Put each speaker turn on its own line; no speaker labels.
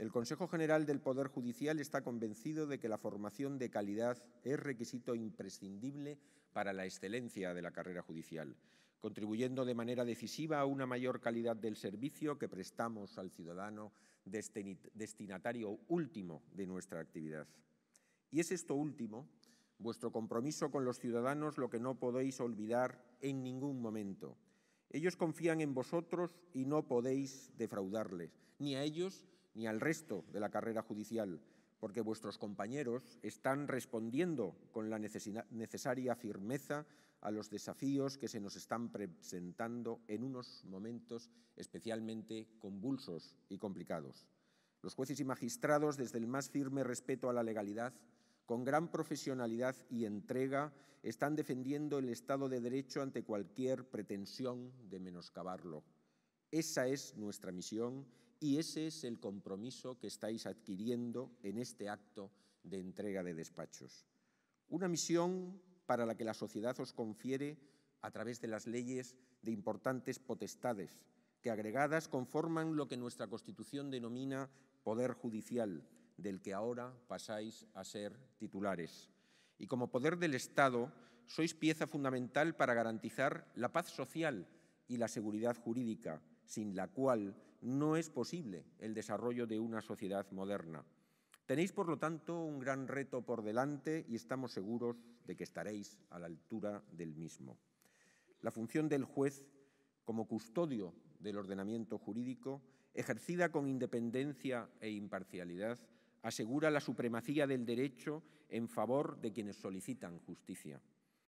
El Consejo General del Poder Judicial está convencido de que la formación de calidad es requisito imprescindible para la excelencia de la carrera judicial, contribuyendo de manera decisiva a una mayor calidad del servicio que prestamos al ciudadano destinatario último de nuestra actividad. Y es esto último, vuestro compromiso con los ciudadanos, lo que no podéis olvidar en ningún momento. Ellos confían en vosotros y no podéis defraudarles,
ni a ellos
ni al resto de la carrera judicial, porque vuestros compañeros están respondiendo con la necesaria firmeza a los desafíos que se nos están presentando en unos momentos especialmente convulsos y complicados. Los jueces y magistrados, desde el más firme respeto a la legalidad, con gran profesionalidad y entrega, están defendiendo el Estado de Derecho ante cualquier pretensión de menoscabarlo. Esa es nuestra misión y ese es el compromiso que estáis adquiriendo en este acto de entrega de despachos. Una misión para la que la sociedad os confiere a través de las leyes de importantes potestades, que agregadas conforman lo que nuestra Constitución denomina poder judicial, del que ahora pasáis a ser titulares. Y como poder del Estado, sois pieza fundamental para garantizar la paz social y la seguridad jurídica, sin la cual no es posible el desarrollo de una sociedad moderna. Tenéis, por lo tanto, un gran reto por delante y estamos seguros de que estaréis a la altura del mismo. La función del juez como custodio del ordenamiento jurídico, ejercida con independencia e imparcialidad, asegura la supremacía del derecho en favor de quienes solicitan justicia.